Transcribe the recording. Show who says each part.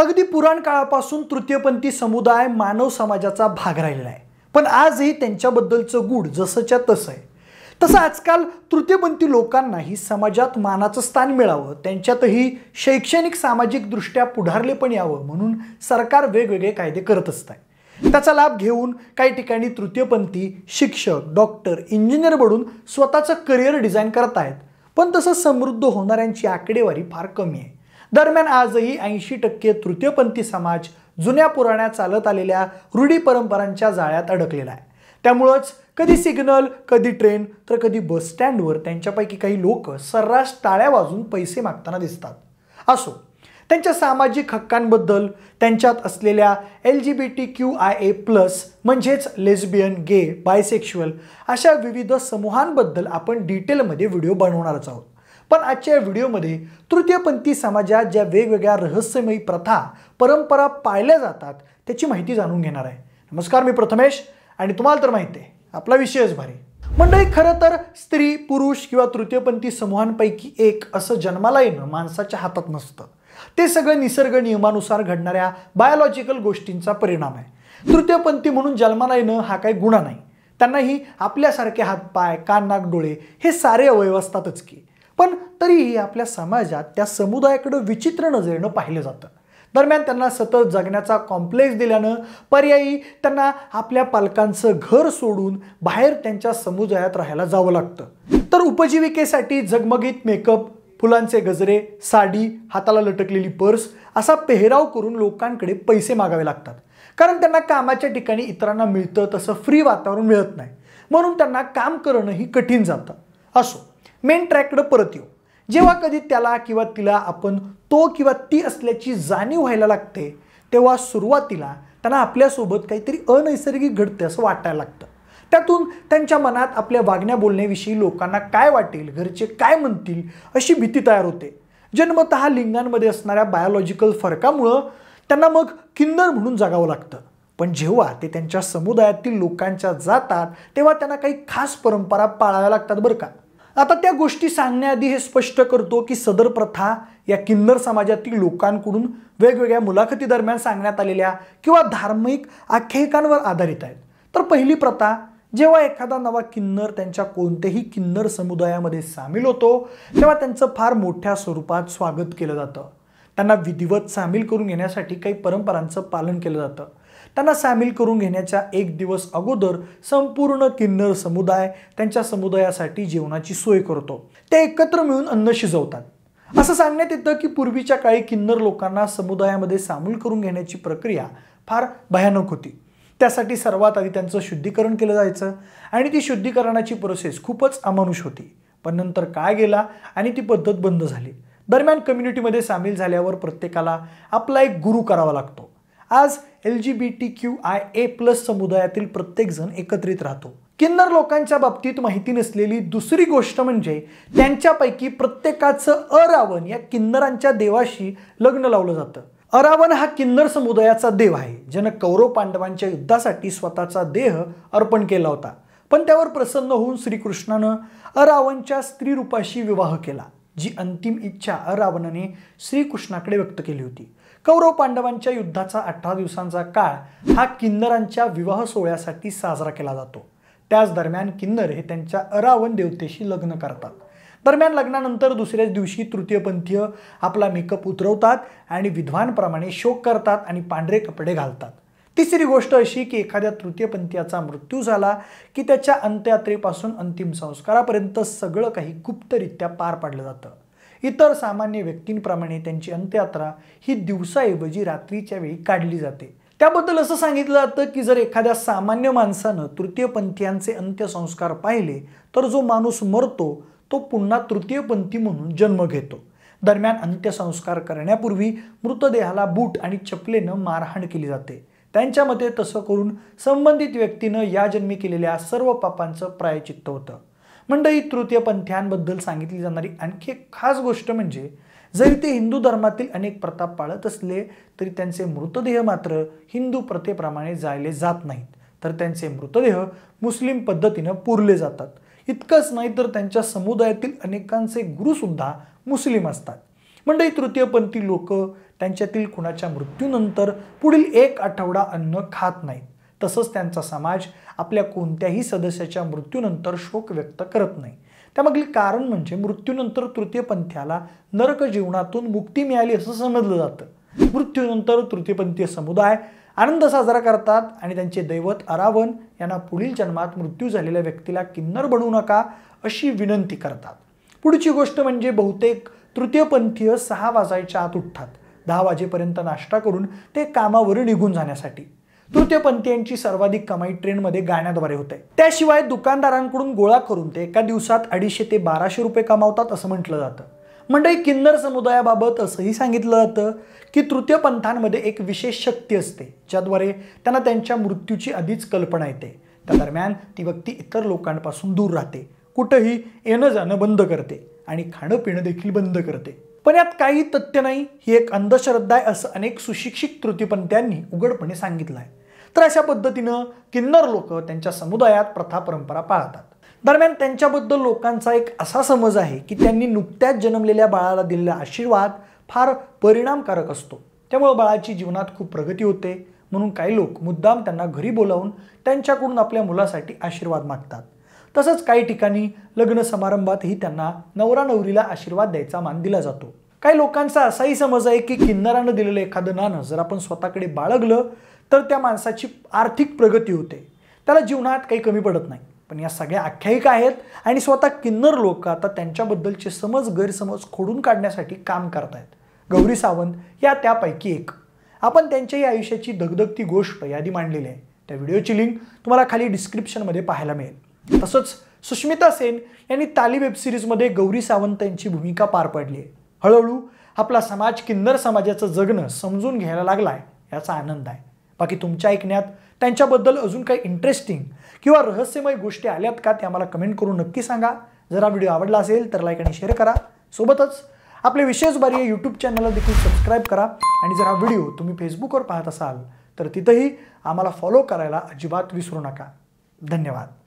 Speaker 1: अगदी पुराण काळापासून तृतीयपंथी समुदाय मानव समाजाचा भाग राहिलेला आहे पण आजही त्यांच्याबद्दलचं गूढ जसंच्या तसं आहे तसं आजकाल तृतीयपंथी लोकांनाही समाजात मानाचं स्थान मिळावं त्यांच्यातही शैक्षणिक सामाजिकदृष्ट्या पुढारले पण यावं म्हणून सरकार वेगवेगळे कायदे करत असत त्याचा लाभ घेऊन काही ठिकाणी तृतीयपंथी शिक्षक डॉक्टर इंजिनियर बनून स्वतःचं करिअर डिझाईन करत आहेत पण तसं समृद्ध होणाऱ्यांची आकडेवारी फार कमी आहे दरम्यान आजही ऐंशी टक्के तृतीयपंथी समाज जुन्या पुराण्या चालत आलेल्या रूढी परंपरांच्या जाळ्यात अडकलेला आहे त्यामुळंच कधी सिग्नल कधी ट्रेन तर कधी बसस्टँडवर त्यांच्यापैकी काही लोक सर्रास टाळ्या वाजून पैसे मागताना दिसतात असो त्यांच्या सामाजिक हक्कांबद्दल त्यांच्यात असलेल्या L G B T Q I A plus म्हणजेच लेस्बियन गे बायसेक्शुअल अशा विविध समूहांबद्दल आपण डिटेलमध्ये व्हिडिओ बनवणारच आहोत पण आजच्या या व्हिडिओमध्ये तृतीयपंथी समाजात ज्या वेगवेगळ्या रहस्यमयी प्रथा परंपरा पाळल्या जातात त्याची माहिती जाणून घेणार आहे नमस्कार मी प्रथमेश आणि तुम्हाला तर माहिती आहे आपला विषयच भारी मंडळी खरं तर स्त्री पुरुष किंवा तृतीयपंथी समूहांपैकी एक असं जन्माला येणं माणसाच्या हातात नसतं ते सगळं निसर्ग नियमानुसार घडणाऱ्या बायोलॉजिकल गोष्टींचा परिणाम आहे तृतीयपंथी म्हणून जन्माला येणं हा काही गुन्हा नाही त्यांनाही आपल्यासारखे हात पाय कान नाक डोळे हे सारे अवयव असतातच की पण तरीही आपल्या समाजात त्या समुदायाकडं विचित्र नजरेनं पाहिलं जातं दरम्यान त्यांना सतत जगण्याचा कॉम्प्लेक्स दिल्यानं पर्यायी त्यांना आपल्या पालकांचं घर सोडून बाहेर त्यांच्या समुदायात राहायला जावं लागतं तर उपजीविकेसाठी जगमगीत मेकअप फुलांचे गजरे साडी हाताला लटकलेली पर्स असा पेहराव करून लोकांकडे पैसे मागावे लागतात कारण त्यांना कामाच्या ठिकाणी इतरांना मिळतं तसं फ्री वातावरण मिळत नाही म्हणून त्यांना काम करणंही कठीण जातं असो मेन ट्रॅककडं परत येऊ जेव्हा कधी त्याला किंवा तिला आपण तो किंवा ती असल्याची जाणीव व्हायला लागते तेव्हा सुरुवातीला त्यांना आपल्यासोबत काहीतरी अनैसर्गिक घडते असं वाटायला लागतं त्यातून त्यांच्या मनात आपल्या वागण्या बोलण्याविषयी लोकांना काय वाटेल घरचे काय म्हणतील अशी भीती तयार होते जन्मत लिंगांमध्ये असणाऱ्या बायोलॉजिकल फरकामुळं त्यांना मग किन्नर म्हणून जगावं लागतं पण जेव्हा ते त्यांच्या समुदायातील लोकांच्या जातात तेव्हा त्यांना काही खास परंपरा पाळाव्या लागतात बरं का आता त्या गोष्टी सांगण्याआधी हे स्पष्ट करतो की सदर प्रथा या किन्नर समाजातील लोकांकडून वेगवेगळ्या मुलाखतीदरम्यान सांगण्यात आलेल्या किंवा धार्मिक आख्यायिकांवर आधारित आहेत तर पहिली प्रथा जेव्हा एखादा नवा किन्नर त्यांच्या कोणत्याही किन्नर समुदायामध्ये सामील होतो तेव्हा त्यांचं फार मोठ्या स्वरूपात स्वागत केलं जातं त्यांना विधिवत सामील करून घेण्यासाठी काही परंपरांचं पालन केलं जातं त्यांना सामील करून घेण्याच्या एक दिवस अगोदर संपूर्ण किन्नर समुदाय त्यांच्या समुदायासाठी जेवणाची सोय करतो ते एकत्र मिळून अन्न शिजवतात असं सांगण्यात येतं की पूर्वीच्या काळी किन्नर लोकांना समुदायामध्ये सामील करून घेण्याची प्रक्रिया फार भयानक होती त्यासाठी सर्वात आधी त्यांचं शुद्धीकरण केलं जायचं आणि ती शुद्धीकरणाची प्रोसेस खूपच अमानुष होती पण नंतर काय गेला आणि ती पद्धत बंद झाली दरम्यान कम्युनिटीमध्ये सामील झाल्यावर प्रत्येकाला आपला एक गुरु करावा लागतो आज L G B T Q I A plus समुदायातील प्रत्येकजण एकत्रित राहतो किन्नर लोकांच्या बाबतीत माहिती नसलेली दुसरी गोष्ट म्हणजे त्यांच्यापैकी प्रत्येकाचं अरावण या किन्नरांच्या देवाशी लग्न लावलं जातं अरावण हा किन्नर समुदायाचा देव आहे ज्यानं कौरव पांडवांच्या युद्धासाठी स्वतःचा देह अर्पण केला होता पण त्यावर प्रसन्न होऊन श्रीकृष्णानं अरावणच्या स्त्री रूपाशी विवाह केला जी अंतिम इच्छा रावणाने श्रीकृष्णाकडे व्यक्त केली होती कौरव पांडवांच्या युद्धाचा अठरा दिवसांचा काळ हा किन्नरांच्या विवाह सोहळ्यासाठी साजरा केला जातो त्याच दरम्यान किन्नर हे त्यांच्या अरावण देवतेशी लग्न करतात दरम्यान लग्नानंतर दुसऱ्याच दिवशी तृतीयपंथीय आपला मेकअप उतरवतात आणि विद्वानप्रमाणे शोक करतात आणि पांढरे कपडे घालतात तिसरी गोष्ट अशी की एखाद्या तृतीयपंथीयाचा मृत्यू झाला की त्याच्या अंत्ययात्रेपासून अंतिम संस्कारापर्यंत सगळं काही गुप्तरित्या पार पाडलं जातं इतर सामान्य व्यक्तींप्रमाणे त्यांची अंत्ययात्रा ही दिवसाऐवजी रात्रीच्या वेळी काढली जाते त्याबद्दल असं सांगितलं जातं की जर एखाद्या सामान्य माणसानं तृतीयपंथीयांचे अंत्यसंस्कार पाहिले तर जो माणूस मरतो तो पुन्हा तृतीयपंथी म्हणून जन्म घेतो दरम्यान अंत्यसंस्कार करण्यापूर्वी मृतदेहाला बूट आणि चपलेनं मारहाण केली जाते त्यांच्या मते तसं करून संबंधित व्यक्तीनं या जन्मी केलेल्या सर्व पापांचं प्रायचित्त होतं मंडळी पंथ्यांबद्दल सांगितली जाणारी आणखी एक खास गोष्ट म्हणजे जरी ते हिंदू धर्मातील अनेक प्रताप पाळत असले तरी त्यांचे मृतदेह मात्र हिंदू प्रथेप्रमाणे जायले जात नाहीत तर त्यांचे मृतदेह मुस्लिम पद्धतीनं पुरले जातात इतकंच नाही तर त्यांच्या समुदायातील अनेकांचे गुरुसुद्धा मुस्लिम असतात मंडळी तृतीयपंथी लोक त्यांच्यातील कुणाच्या मृत्यूनंतर पुढील एक आठवडा अन्न खात नाहीत तसंच त्यांचा समाज आपल्या कोणत्याही सदस्याच्या मृत्यूनंतर शोक व्यक्त करत नाही त्यामागील कारण म्हणजे मृत्यूनंतर तृतीयपंथ्याला नरक जीवनातून मुक्ती मिळाली असं समजलं जातं मृत्यूनंतर तृतीयपंथीय समुदाय आनंद साजरा करतात आणि त्यांचे दैवत अरावन यांना पुढील जन्मात मृत्यू झालेल्या व्यक्तीला किन्नर बनवू नका अशी विनंती करतात पुढची गोष्ट म्हणजे बहुतेक तृतीयपंथीय सहा वाजायच्या आत उठतात दहा वाजेपर्यंत नाश्ता करून ते कामावर निघून जाण्यासाठी तृतीयपंथीयांची सर्वाधिक कमाई ट्रेनमध्ये गाण्याद्वारे होते त्याशिवाय दुकानदारांकडून गोळा करून ते एका दिवसात अडीचशे ते बाराशे रुपये कमावतात असं म्हटलं जातं मंडळी किन्नर समुदायाबाबत असंही सांगितलं जातं की तृतीयपंथांमध्ये एक विशेष शक्ती असते ज्याद्वारे त्यांना त्यांच्या मृत्यूची आधीच कल्पना येते त्या दरम्यान ती व्यक्ती इतर लोकांपासून दूर राहते कुठंही येणं जाणं बंद करते आणि खाणं पिणं देखील बंद करते पण यात काही तथ्य नाही ही एक अंधश्रद्धा आहे असं अनेक सुशिक्षित तृतीपंथ्यांनी उघडपणे सांगितलं आहे तर अशा पद्धतीनं किन्नर लोक त्यांच्या समुदायात प्रथा परंपरा पाळतात दरम्यान त्यांच्याबद्दल लोकांचा एक असा समज आहे की त्यांनी नुकत्याच जन्मलेल्या बाळाला दिलेला आशीर्वाद फार परिणामकारक असतो त्यामुळे बाळाची जीवनात खूप प्रगती होते म्हणून काही लोक मुद्दाम त्यांना घरी बोलावून त्यांच्याकडून आपल्या मुलासाठी आशीर्वाद मागतात तसंच काही ठिकाणी लग्न समारंभातही त्यांना नवरा नवरीला आशीर्वाद द्यायचा मान दिला जातो काही लोकांचा असाही समज आहे की किन्नरानं दिलेलं एखादं नाणं जर आपण स्वतःकडे बाळगलं तर त्या माणसाची आर्थिक प्रगती होते त्याला जीवनात काही कमी पडत नाही पण या सगळ्या आख्यायिका आहेत आणि स्वतः किन्नर लोक आता त्यांच्याबद्दलचे समज गैरसमज खोडून काढण्यासाठी काम करत आहेत गौरी सावंत या त्यापैकी एक आपण त्यांच्याही आयुष्याची धगधगती गोष्ट यादी मांडलेली आहे त्या व्हिडिओची लिंक तुम्हाला खाली डिस्क्रिप्शनमध्ये पाहायला मिळेल तसंच सुष्मिता सेन यांनी ताली वेबसिरीजमध्ये गौरी सावंत यांची भूमिका पार पाडली आहे हळूहळू आपला समाज किन्नर समाजाचं जगणं समजून घ्यायला लागलाय याचा आनंद आहे बाकी तुमच्या ऐकण्यात त्यांच्याबद्दल अजून काही इंटरेस्टिंग किंवा रहस्यमय गोष्टी आल्यात का त्या आम्हाला कमेंट करून नक्की सांगा जर हा व्हिडिओ आवडला असेल तर लाईक आणि शेअर करा सोबतच आपले विशेष बारी या यूट्यूब चॅनलला देखील सबस्क्राईब करा आणि जर हा व्हिडिओ तुम्ही फेसबुकवर पाहत असाल तर तिथंही आम्हाला फॉलो करायला अजिबात विसरू नका धन्यवाद